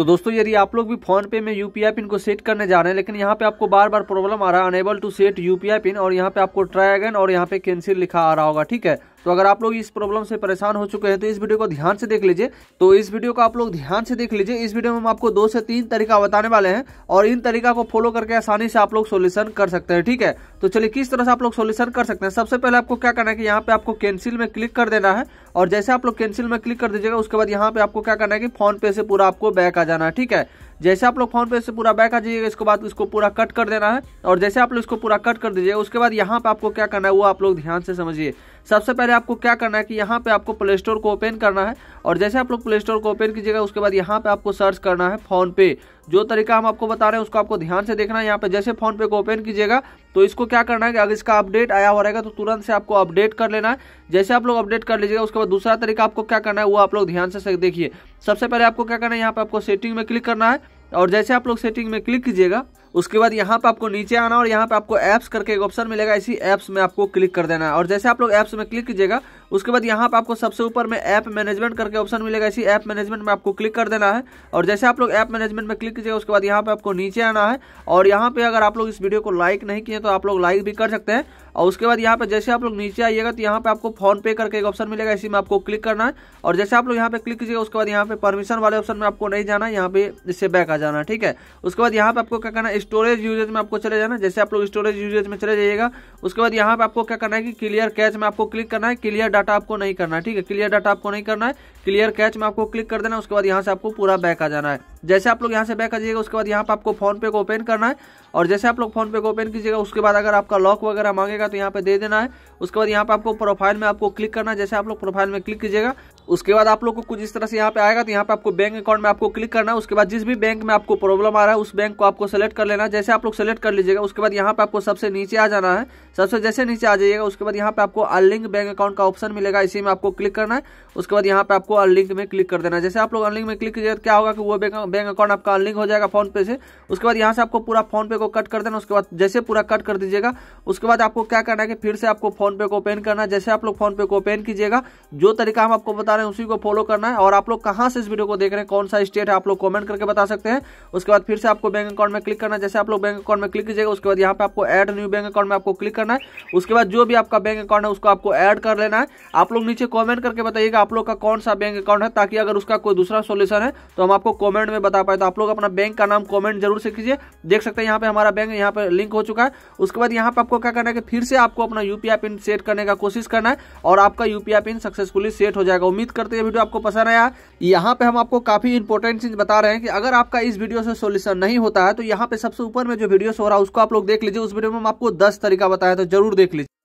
तो दोस्तों यदि आप लोग भी फोन पे में यूपीआई पिन को सेट करने जा रहे हैं लेकिन यहाँ पे आपको बार बार प्रॉब्लम आ रहा है unable to set UPI pin और यहाँ पे आपको ट्राई अगेन और यहाँ पे कैंसिल लिखा आ रहा होगा ठीक है तो अगर आप लोग इस प्रॉब्लम से परेशान हो चुके हैं तो इस वीडियो को ध्यान से देख लीजिए तो इस वीडियो को आप लोग ध्यान से देख लीजिए इस वीडियो में हम आपको दो से तीन तरीका बताने वाले हैं और इन तरीका को फॉलो करके आसानी से आप लोग सोल्यूशन कर सकते हैं ठीक है तो चलिए किस तरह से आप लोग सोल्यूशन कर सकते हैं सबसे पहले आपको क्या करना है कि यहाँ पे आपको कैंसिल में क्लिक कर देना है और जैसे आप लोग कैंसिल में क्लिक कर दीजिएगा उसके बाद यहाँ पे आपको क्या करना है कि फोन पे से पूरा आपको बैक आ जाना है ठीक है जैसे आप लोग फोन पे से पूरा बैक आ जाइएगा इसके बाद इसको पूरा कट कर देना है और जैसे आप लोग इसको पूरा कट कर दीजिएगा उसके बाद यहाँ पे आपको क्या करना है वो आप लोग ध्यान से समझिए सबसे पहले आपको क्या करना है कि यहाँ पे आपको प्ले स्टोर को ओपन करना है और जैसे आप लोग प्ले स्टोर को ओपन कीजिएगा उसके बाद यहाँ पे आपको सर्च करना है फोन पे जो तरीका हम आपको बता रहे हैं उसको आपको ध्यान से देखना है यहाँ पे जैसे फोन पे को ओपन कीजिएगा तो इसको क्या करना है कि अगर इसका अपडेट आया हो रहेगा तो तुरंत से आपको अपडेट कर लेना है जैसे आप लोग अपडेट कर लीजिएगा उसके बाद दूसरा तरीका आपको क्या करना है वो आप लोग ध्यान से देखिए सबसे पहले आपको क्या करना है यहाँ पे आपको सेटिंग में क्लिक करना है और जैसे आप लोग सेटिंग में क्लिक कीजिएगा उसके बाद यहाँ पे आपको नीचे आना और यहाँ पे आपको ऐप्स करके एक ऑप्शन मिलेगा इसी ऐप्स में आपको क्लिक कर देना है और जैसे आप लोग ऐप्स में क्लिक कीजिएगा उसके बाद यहाँ पर आपको सबसे ऊपर में ऐप मैनेजमेंट करके ऑप्शन मिलेगा इसी ऐप मैनेजमेंट में आपको क्लिक कर देना है और जैसे आप लोग ऐप मैनेजमेंट में क्लिक कीजिएगा उसके बाद यहाँ पर आपको नीचे आना है और यहाँ पर अगर आप लोग इस वीडियो को लाइक नहीं किए तो आप लोग लाइक भी कर सकते हैं और उसके बाद यहाँ पर जैसे आप लोग नीचे आइएगा तो यहाँ पर आपको फोन पे करके एक ऑप्शन मिलेगा इसी में आपको क्लिक करना है और जैसे आप लोग यहाँ पे क्लिक कीजिएगा उसके बाद यहाँ पर परमिशन वाले ऑप्शन में आपको नहीं जाना यहाँ पे इससे बैक आ जाना ठीक है उसके बाद यहाँ पर आपको क्या करना है स्टोरेज यूजेज में आपको चले जाना जैसे आप लोग स्टोरेज यूजेज में चले जाइएगा उसके बाद यहाँ पर आपको क्या करना है कि क्लियर कैच में आपको क्लिक करना है क्लियर डाटा आपको नहीं करना है ठीक है क्लियर डाटा आपको नहीं करना है क्लियर कैच में आपको क्लिक कर देना है उसके बाद यहाँ से आपको पूरा बैक आ जाना है जैसे आप लोग यहाँ से बैक आ जाइएगा उसके बाद यहाँ पर आपको फोन पे को ओपन करना है और जैसे आप लोग फोन पे को ओपन कीजिएगा उसके बाद अगर आपका लॉक वगैरह मांगेगा तो यहाँ पे दे देना है उसके बाद यहाँ पे आपको प्रोफाइल में आपको क्लिक करना है जैसे आप लोग प्रोफाइल में क्लिक कीजिएगा उसके बाद आप लोग को कुछ इस तरह से यहाँ पे आएगा तो यहाँ पे आपको बैंक अकाउंट में आपको क्लिक करना है उसके बाद जिस भी बैंक में आपको प्रॉब्लम आ रहा है उस बैंक को आपको सेलेक्ट कर लेना है जैसे आप लोग सेलेक्ट कर लीजिएगा उसके बाद यहाँ पे आपको सबसे नीचे आ जाना है सबसे जैसे नीचे आ जाइएगा उसके बाद यहाँ पे आपको अनलिंक बैंक अकाउंट का ऑप्शन मिलेगा इसी में आपको क्लिक करना है उसके बाद यहाँ पे आपको आपको अनलिंक में क्लिक कर देना जैसे आप लोग अनलिंक में क्लिक किया तो क्या होगा कि वो बैंक अकाउंट आपका अनलिंक हो जाएगा फोन पे से उसके बाद यहाँ से आपको पूरा फोन पे को कट कर देना उसके बाद जैसे पूरा कट कर दीजिएगा उसके बाद आपको क्या करना है कि फिर से आपको फोन पे को ओपन करना है जैसे आप लोग फोन पे को ओपन कीजिएगा जो तरीका हम आपको बता रहे हैं उसी को फॉलो करना है और आप लोग कहाँ से इस वीडियो को देख रहे हैं कौन सा स्टेट है आप लोग कॉमेंट करके बता सकते हैं उसके बाद फिर से आपको बैंक अकाउंट में क्लिक करना है जैसे आप लोग बैंक अकाउंट में क्लिक कीजिएगा उसके बाद यहाँ पे आपको एड न्यू बैंक अकाउंट में आपको क्लिक करना है उसके बाद जो भी आपका बैंक अकाउंट है उसको आपको एड कर लेना है आप लोग नीचे कॉमेंट करके बताइएगा आप लोग का कौन सा बैंक अकाउंट है ताकि अगर उसका कोई दूसरा सोल्यूशन है तो हम आपको कॉमेंट में बता पाए तो आप लोग अपना बैंक का नाम कॉमेंट जरूर से कीजिए देख सकते हैं यहाँ पे हमारा बैंक यहाँ पे लिंक हो चुका है उसके बाद यहाँ पे आपको क्या करना है कि फिर से आपको अपना यूपीआई पिन सेट करने का कोशिश करना है और आपका यूपीआई पिन सक्सेसफुली सेट हो जाएगा उम्मीद करते हैं वीडियो आपको पसंद आया यहाँ पे हम आपको काफी इंपॉर्टेंट चीज बता रहे हैं कि अगर आपका इस वीडियो से सोल्यूशन नहीं होता है तो यहाँ पे सबसे ऊपर में जो वीडियो हो रहा है उसको आप लोग देख लीजिए उस वीडियो में हम आपको दस तरीका बताया तो जरूर देख लीजिए